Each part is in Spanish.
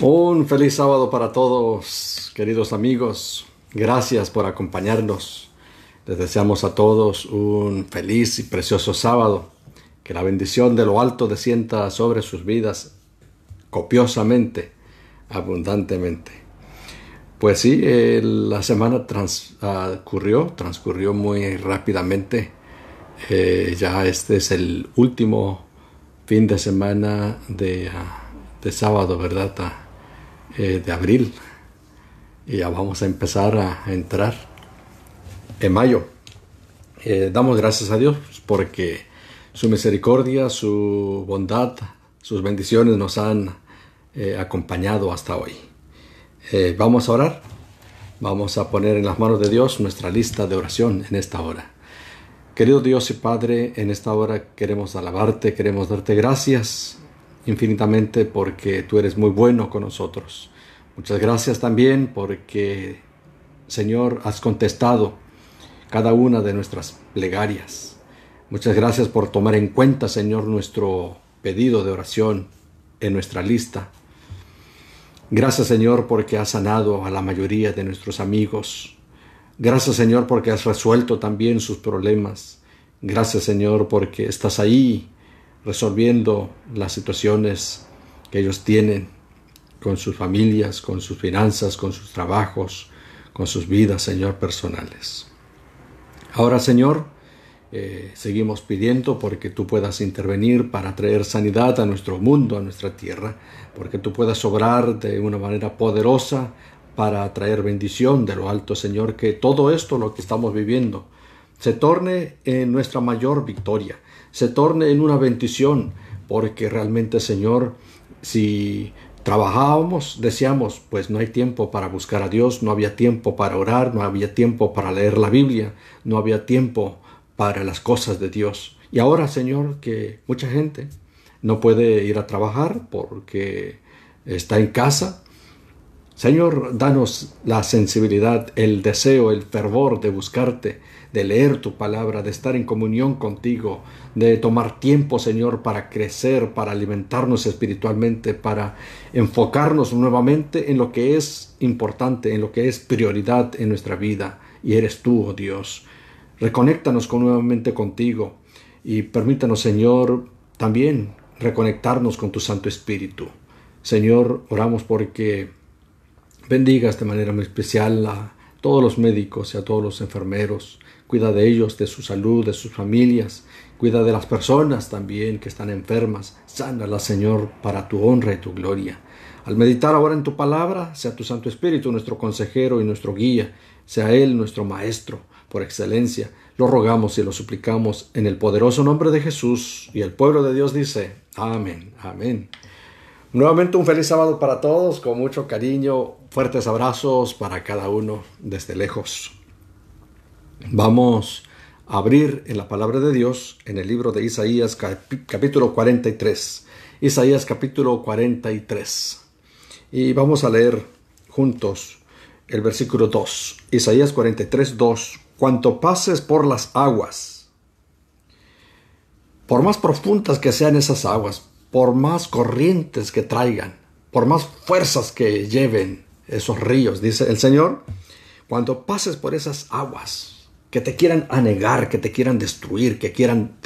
Un feliz sábado para todos, queridos amigos. Gracias por acompañarnos. Les deseamos a todos un feliz y precioso sábado. Que la bendición de lo alto descienda sobre sus vidas copiosamente, abundantemente. Pues sí, eh, la semana transcurrió, transcurrió muy rápidamente. Eh, ya este es el último fin de semana de, ah, de sábado, ¿verdad? Ah, eh, de abril y ya vamos a empezar a, entrar en mayo. Eh, damos gracias a Dios pues, porque su misericordia, su bondad, sus bendiciones nos han eh, acompañado hasta hoy. vamos a orar, vamos a poner en las manos de Dios nuestra lista de oración en esta hora. Querido Dios y Padre, en esta hora queremos alabarte, queremos darte gracias infinitamente porque tú eres muy bueno con nosotros. Muchas gracias también porque, Señor, has contestado cada una de nuestras plegarias. Muchas gracias por tomar en cuenta, Señor, nuestro pedido de oración en nuestra lista. Gracias, Señor, porque has sanado a la mayoría de nuestros amigos. Gracias, Señor, porque has resuelto también sus problemas. Gracias, Señor, porque estás ahí resolviendo las situaciones que ellos tienen con sus familias, con sus finanzas, con sus trabajos, con sus vidas, Señor, personales. Ahora, Señor, eh, seguimos pidiendo porque tú puedas intervenir para traer sanidad a nuestro mundo, a nuestra tierra, porque tú puedas obrar de una manera poderosa para traer bendición de lo alto, Señor, que todo esto lo que estamos viviendo se torne en nuestra mayor victoria, se torne en una bendición, porque realmente Señor, si trabajábamos, decíamos, pues no hay tiempo para buscar a Dios, no había tiempo para orar, no había tiempo para leer la Biblia, no había tiempo para las cosas de Dios. Y ahora, Señor, que mucha gente no puede ir a trabajar porque está en casa, Señor, danos la sensibilidad, el deseo, el fervor de buscarte, de leer tu palabra, de estar en comunión contigo, de tomar tiempo, Señor, para crecer, para alimentarnos espiritualmente, para enfocarnos nuevamente en lo que es importante, en lo que es prioridad en nuestra vida. Y eres tú, oh Dios. Reconéctanos con, nuevamente contigo y permítanos, Señor, también reconectarnos con tu Santo Espíritu. Señor, oramos porque bendigas de manera muy especial a todos los médicos y a todos los enfermeros, cuida de ellos, de su salud, de sus familias, cuida de las personas también que están enfermas, Sánala, Señor para tu honra y tu gloria. Al meditar ahora en tu palabra, sea tu Santo Espíritu nuestro consejero y nuestro guía, sea Él nuestro Maestro por excelencia. Lo rogamos y lo suplicamos en el poderoso nombre de Jesús y el pueblo de Dios dice, amén, amén. Nuevamente un feliz sábado para todos, con mucho cariño, fuertes abrazos para cada uno desde lejos. Vamos a abrir en la palabra de Dios en el libro de Isaías capítulo 43. Isaías capítulo 43. Y vamos a leer juntos el versículo 2. Isaías 43, 2. Cuanto pases por las aguas, por más profundas que sean esas aguas, por más corrientes que traigan, por más fuerzas que lleven esos ríos, dice el Señor, cuando pases por esas aguas, que te quieran anegar, que te quieran destruir, que quieran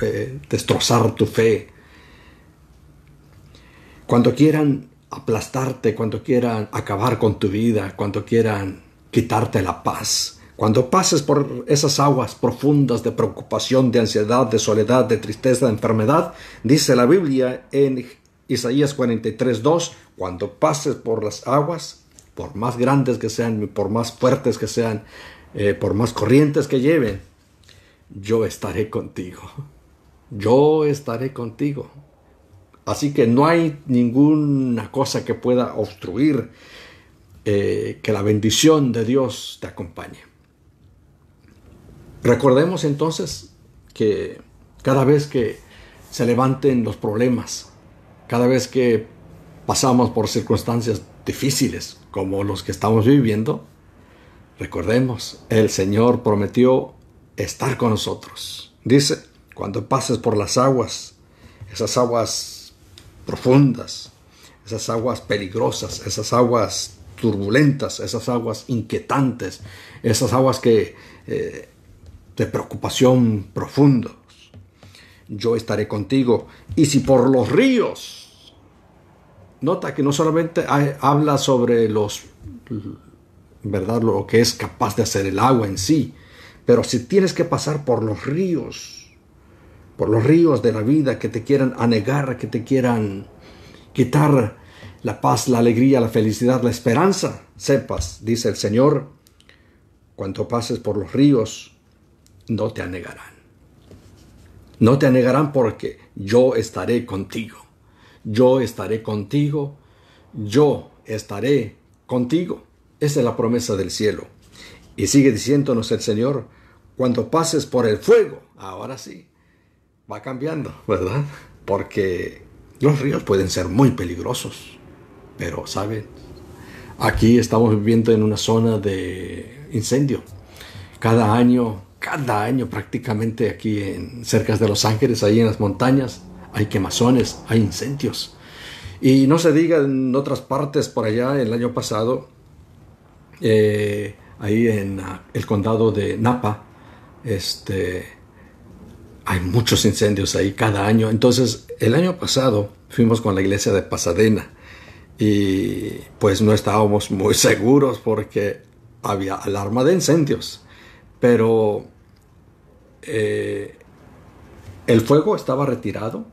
eh, destrozar tu fe, cuando quieran aplastarte, cuando quieran acabar con tu vida, cuando quieran quitarte la paz, cuando pases por esas aguas profundas de preocupación, de ansiedad, de soledad, de tristeza, de enfermedad, dice la Biblia en Isaías 43.2, cuando pases por las aguas, por más grandes que sean, por más fuertes que sean, eh, por más corrientes que lleven, yo estaré contigo. Yo estaré contigo. Así que no hay ninguna cosa que pueda obstruir eh, que la bendición de Dios te acompañe. Recordemos entonces que cada vez que se levanten los problemas, cada vez que pasamos por circunstancias difíciles como los que estamos viviendo, recordemos, el Señor prometió estar con nosotros. Dice, cuando pases por las aguas, esas aguas profundas, esas aguas peligrosas, esas aguas turbulentas, esas aguas inquietantes, esas aguas que eh, de preocupación profundos. Yo estaré contigo. Y si por los ríos nota que no solamente habla sobre los, ¿verdad? Lo que es capaz de hacer el agua en sí, pero si tienes que pasar por los ríos, por los ríos de la vida que te quieran anegar, que te quieran quitar la paz, la alegría, la felicidad, la esperanza, sepas, dice el Señor, cuando pases por los ríos, no te anegarán. No te anegarán porque yo estaré contigo yo estaré contigo, yo estaré contigo. Esa es la promesa del cielo. Y sigue diciéndonos el Señor, cuando pases por el fuego, ahora sí, va cambiando, ¿verdad? Porque los ríos pueden ser muy peligrosos, pero, ¿saben? Aquí estamos viviendo en una zona de incendio. Cada año, cada año prácticamente aquí en cerca de Los Ángeles, ahí en las montañas, hay quemazones, hay incendios. Y no se diga en otras partes por allá, el año pasado, eh, ahí en ah, el condado de Napa, este, hay muchos incendios ahí cada año. Entonces, el año pasado fuimos con la iglesia de Pasadena y pues no estábamos muy seguros porque había alarma de incendios. Pero eh, el fuego estaba retirado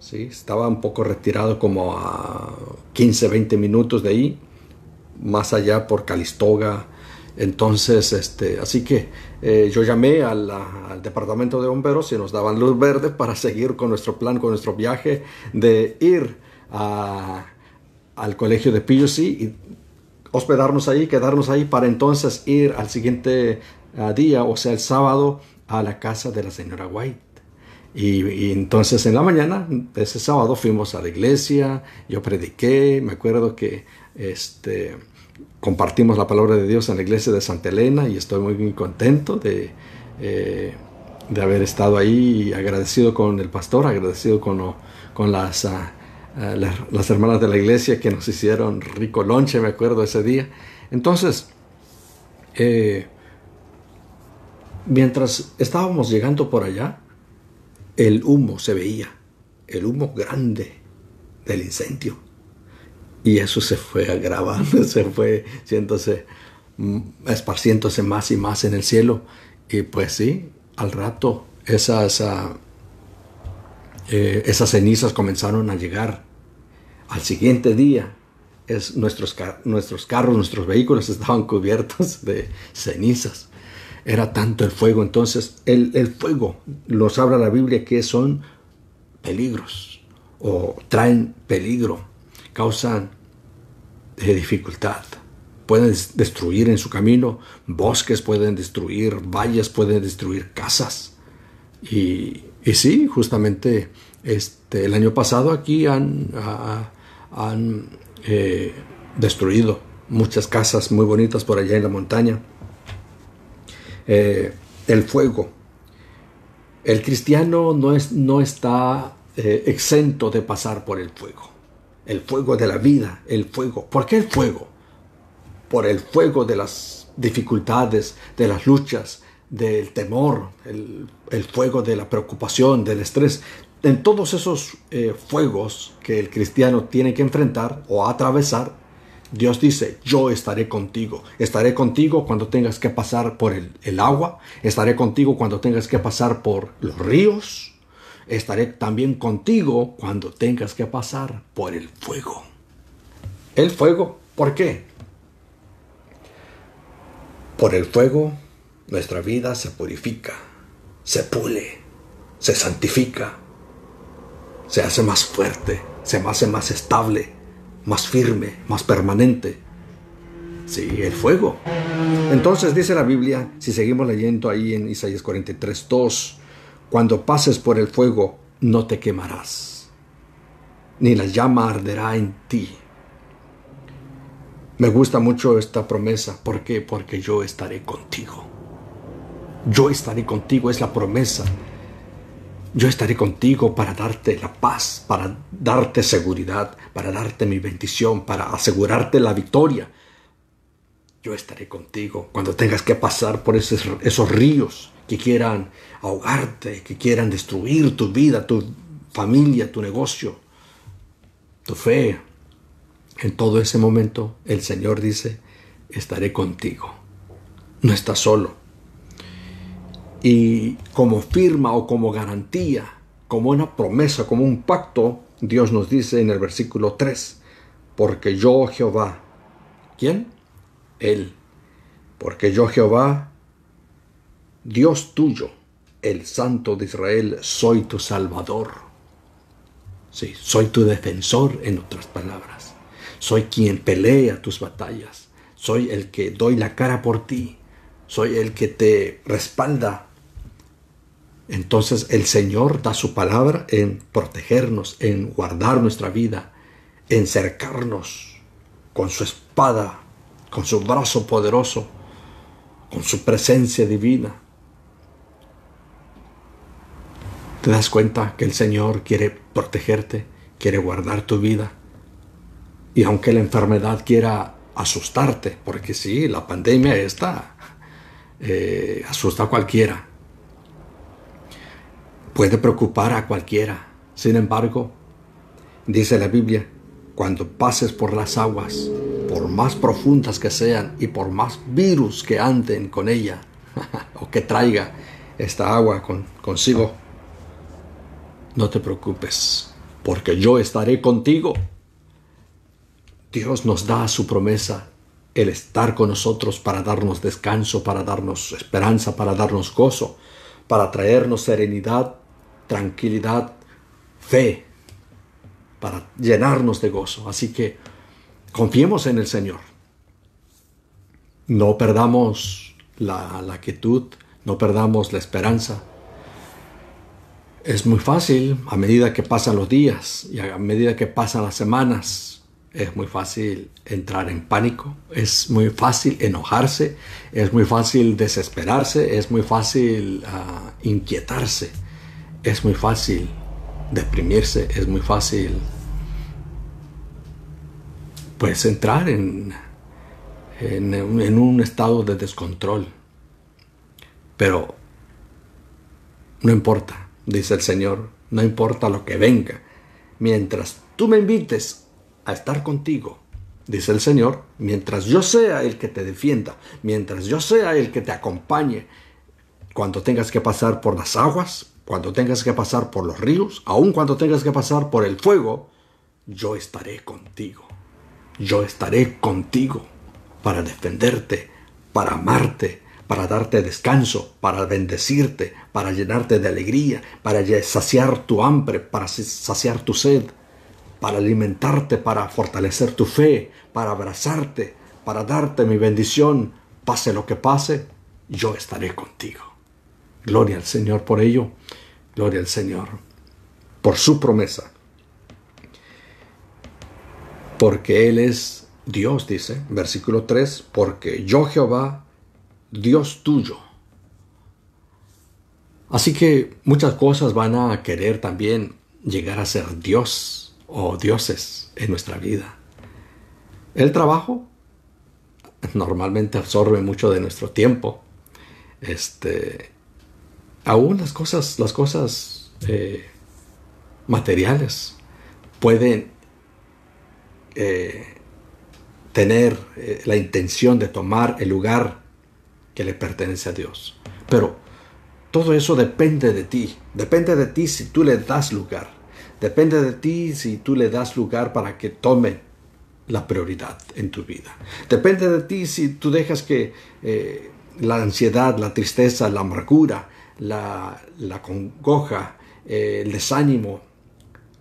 ¿sí? Estaba un poco retirado como a 15, 20 minutos de ahí, más allá por Calistoga. Entonces, este, así que eh, yo llamé al departamento de bomberos y nos daban luz verde para seguir con nuestro plan, con nuestro viaje de ir al colegio de PUC y hospedarnos ahí, quedarnos ahí para entonces ir al siguiente ah, día, o sea, el sábado, a la casa de la señora White. Y, entonces en la mañana ese sábado fuimos a la iglesia, yo prediqué, me acuerdo que este, compartimos la palabra de Dios en la iglesia de Santa Elena y estoy muy, contento de, eh, de haber estado ahí agradecido con el pastor, agradecido con, ah, ah, las, las, hermanas de la iglesia que nos hicieron rico lonche, me acuerdo ese día. Entonces, eh, mientras estábamos llegando por allá, el humo se veía, el humo grande del incendio. Y eso se fue agravando, se fue mm, esparciéndose más y más en el cielo. Y pues sí, al rato esas, eh, esas cenizas comenzaron a llegar. Al siguiente día, es, nuestros, nuestros carros, nuestros vehículos estaban cubiertos de cenizas. Era tanto el fuego. Entonces, el, fuego los habla la Biblia que son peligros o traen peligro, causan eh, dificultad. Pueden destruir en su camino bosques, pueden destruir vallas, pueden destruir casas. Y, y sí, justamente este, el año pasado aquí han, eh, destruido muchas casas muy bonitas por allá en la montaña. Eh, el fuego. El cristiano no, es, no está eh, exento de pasar por el fuego. El fuego de la vida, el fuego. ¿Por qué el fuego? Por el fuego de las dificultades, de las luchas, del temor, el, fuego de la preocupación, del estrés. En todos esos eh, fuegos que el cristiano tiene que enfrentar o atravesar, Dios dice, yo estaré contigo. Estaré contigo cuando tengas que pasar por el, agua, estaré contigo cuando tengas que pasar por los ríos, estaré también contigo cuando tengas que pasar por el fuego. El fuego, ¿por qué? Por el fuego nuestra vida se purifica, se pule, se santifica, se hace más fuerte, se hace más estable, más firme, más permanente. Sí, el fuego. Entonces dice la Biblia, si seguimos leyendo ahí en Isaías 43, 2, cuando pases por el fuego no te quemarás, ni la llama arderá en ti. Me gusta mucho esta promesa. ¿Por qué? Porque yo estaré contigo. Yo estaré contigo es la promesa yo estaré contigo para darte la paz, para darte seguridad, para darte mi bendición, para asegurarte la victoria. Yo estaré contigo cuando tengas que pasar por esos, ríos que quieran ahogarte, que quieran destruir tu vida, tu familia, tu negocio, tu fe. En todo ese momento el Señor dice, estaré contigo. No estás solo. Y como firma o como garantía, como una promesa, como un pacto, Dios nos dice en el versículo 3, porque yo Jehová, ¿quién? Él, porque yo Jehová, Dios tuyo, el Santo de Israel, soy tu Salvador. Sí, soy tu defensor, en otras palabras. Soy quien pelea tus batallas. Soy el que doy la cara por ti. Soy el que te respalda entonces el Señor da su palabra en protegernos, en guardar nuestra vida, en cercarnos con su espada, con su brazo poderoso, con su presencia divina. ¿Te das cuenta que el Señor quiere protegerte, quiere guardar tu vida? Y aunque la enfermedad quiera asustarte, porque sí, la pandemia está, eh, asusta a cualquiera, puede preocupar a cualquiera. Sin embargo, dice la Biblia, cuando pases por las aguas, por más profundas que sean y por más virus que anden con ella, o que traiga esta agua consigo, no te preocupes, porque yo estaré contigo. Dios nos da su promesa, el estar con nosotros para darnos descanso, para darnos esperanza, para darnos gozo, para traernos serenidad, tranquilidad, fe, para llenarnos de gozo. Así que confiemos en el Señor. No perdamos la, quietud, no perdamos la esperanza. Es muy fácil a medida que pasan los días y a medida que pasan las semanas, es muy fácil entrar en pánico, es muy fácil enojarse, es muy fácil desesperarse, es muy fácil ah, inquietarse es muy fácil deprimirse, es muy fácil pues entrar en, en, en un estado de descontrol. Pero no importa, dice el Señor, no importa lo que venga, mientras tú me invites a estar contigo, dice el Señor, mientras yo sea el que te defienda, mientras yo sea el que te acompañe, cuando tengas que pasar por las aguas, cuando tengas que pasar por los ríos, aun cuando tengas que pasar por el fuego, yo estaré contigo. Yo estaré contigo para defenderte, para amarte, para darte descanso, para bendecirte, para llenarte de alegría, para saciar tu hambre, para saciar tu sed, para alimentarte, para fortalecer tu fe, para abrazarte, para darte mi bendición. Pase lo que pase, yo estaré contigo. Gloria al Señor por ello. Gloria al Señor. Por su promesa. Porque Él es Dios, dice, versículo 3, porque yo Jehová, Dios tuyo. Así que muchas cosas van a querer también llegar a ser Dios o dioses en nuestra vida. El trabajo normalmente absorbe mucho de nuestro tiempo. Este, aún las cosas, las cosas eh, materiales pueden eh, tener eh, la intención de tomar el lugar que le pertenece a Dios. Pero todo eso depende de ti. Depende de ti si tú le das lugar. Depende de ti si tú le das lugar para que tome la prioridad en tu vida. Depende de ti si tú dejas que la ansiedad, la tristeza, la amargura, la, congoja, eh, el desánimo,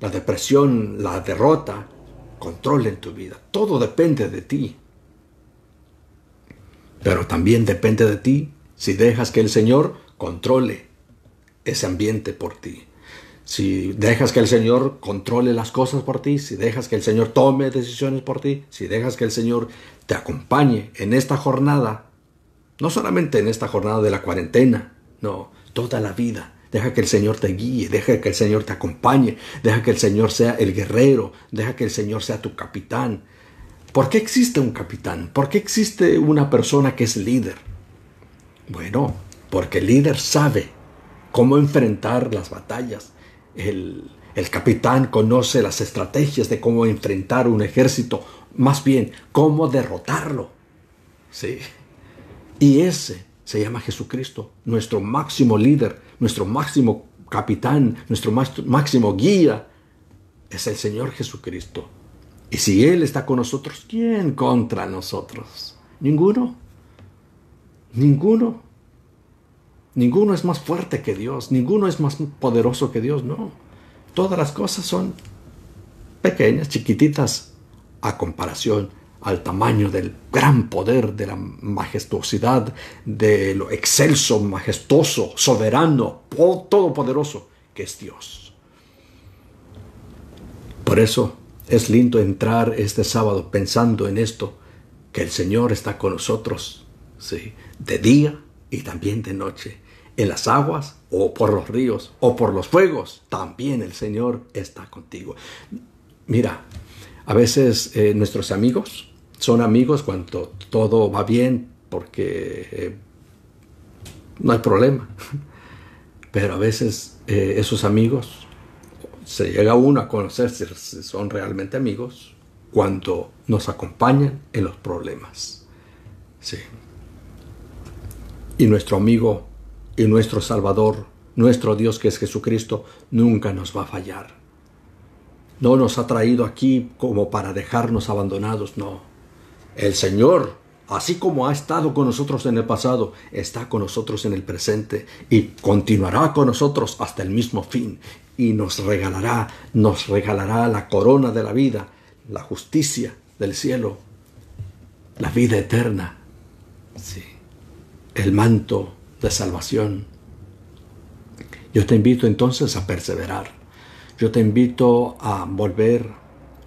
la depresión, la derrota, controlen tu vida. Todo depende de ti. Pero también depende de ti si dejas que el Señor controle ese ambiente por ti. Si dejas que el Señor controle las cosas por ti, si dejas que el Señor tome decisiones por ti, si dejas que el Señor te acompañe en esta jornada, no solamente en esta jornada de la cuarentena, no, toda la vida. Deja que el Señor te guíe, deja que el Señor te acompañe, deja que el Señor sea el guerrero, deja que el Señor sea tu capitán. ¿Por qué existe un capitán? ¿Por qué existe una persona que es líder? Bueno, porque el líder sabe cómo enfrentar las batallas. El, el capitán conoce las estrategias de cómo enfrentar un ejército, más bien, cómo derrotarlo. Sí. Y ese se llama Jesucristo, nuestro máximo líder, nuestro máximo capitán, nuestro máximo guía, es el Señor Jesucristo. Y si Él está con nosotros, ¿quién contra nosotros? Ninguno. Ninguno. Ninguno es más fuerte que Dios, ninguno es más poderoso que Dios, no. Todas las cosas son pequeñas, chiquititas, a comparación al tamaño del gran poder, de la majestuosidad, de lo excelso, majestuoso, soberano, todopoderoso que es Dios. Por eso es lindo entrar este sábado pensando en esto, que el Señor está con nosotros, ¿sí? de día y también de noche, en las aguas o por los ríos o por los fuegos, también el Señor está contigo. Mira, a veces eh, nuestros amigos son amigos cuando todo va bien porque eh, no hay problema. Pero a veces eh, esos amigos, se llega uno a conocer si son realmente amigos cuando nos acompañan en los problemas. Sí. Y nuestro amigo y nuestro Salvador, nuestro Dios que es Jesucristo, nunca nos va a fallar no nos ha traído aquí como para dejarnos abandonados, no. El Señor, así como ha estado con nosotros en el pasado, está con nosotros en el presente y continuará con nosotros hasta el mismo fin y nos regalará, nos regalará la corona de la vida, la justicia del cielo, la vida eterna, sí. el manto de salvación. Yo te invito entonces a perseverar yo te invito a volver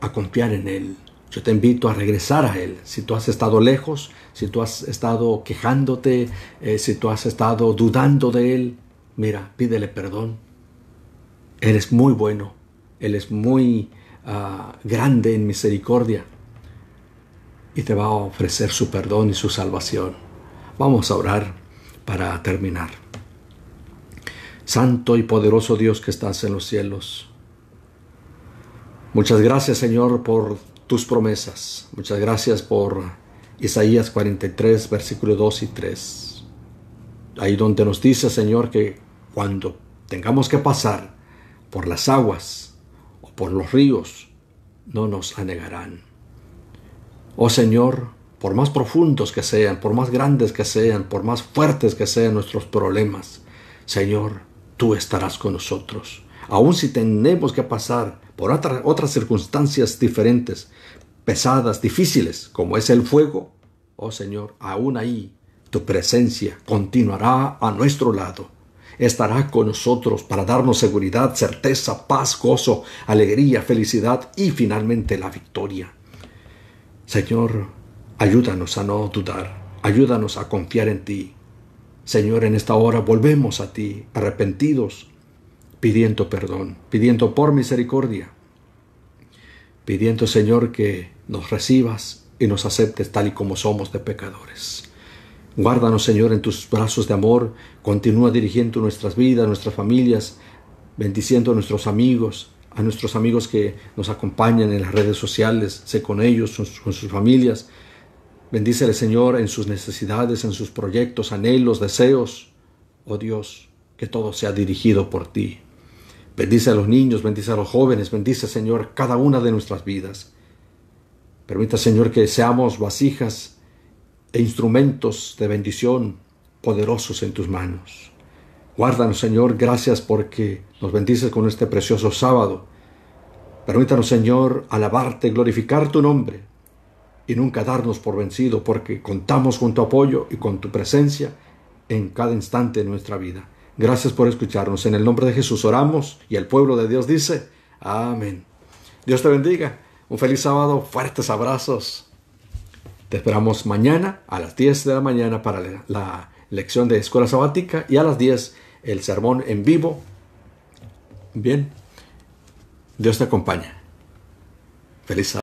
a confiar en Él. Yo te invito a regresar a Él. Si tú has estado lejos, si tú has estado quejándote, eh, si tú has estado dudando de Él, mira, pídele perdón. Él es muy bueno. Él es muy ah, grande en misericordia. Y te va a ofrecer su perdón y su salvación. Vamos a orar para terminar. Santo y poderoso Dios que estás en los cielos Muchas gracias Señor por tus promesas. Muchas gracias por Isaías 43, versículo 2 y 3. Ahí donde nos dice Señor que cuando tengamos que pasar por las aguas o por los ríos, no nos anegarán. Oh Señor, por más profundos que sean, por más grandes que sean, por más fuertes que sean nuestros problemas, Señor, tú estarás con nosotros. Aun si tenemos que pasar por otras circunstancias diferentes, pesadas, difíciles, como es el fuego, oh Señor, aún ahí tu presencia continuará a nuestro lado. Estará con nosotros para darnos seguridad, certeza, paz, gozo, alegría, felicidad y finalmente la victoria. Señor, ayúdanos a no dudar, ayúdanos a confiar en ti. Señor, en esta hora volvemos a ti, arrepentidos, pidiendo perdón, pidiendo por misericordia, pidiendo Señor que nos recibas y nos aceptes tal y como somos de pecadores. Guárdanos Señor en tus brazos de amor, continúa dirigiendo nuestras vidas, nuestras familias, bendiciendo a nuestros amigos, a nuestros amigos que nos acompañan en las redes sociales, sé con ellos, con sus familias. Bendícele, Señor, en sus necesidades, en sus proyectos, anhelos, deseos. Oh Dios, que todo sea dirigido por ti. Bendice a los niños, bendice a los jóvenes, bendice, Señor, cada una de nuestras vidas. Permita, Señor, que seamos vasijas e instrumentos de bendición poderosos en tus manos. Guárdanos, Señor, gracias porque nos bendices con este precioso sábado. Permítanos, Señor, alabarte, glorificar tu nombre y nunca darnos por vencido porque contamos con tu apoyo y con tu presencia en cada instante de nuestra vida. Gracias por escucharnos. En el nombre de Jesús oramos y el pueblo de Dios dice, amén. Dios te bendiga. Un feliz sábado. Fuertes abrazos. Te esperamos mañana a las 10 de la mañana para la, lección de escuela sabática y a las 10 el sermón en vivo. Bien. Dios te acompaña. Feliz sábado.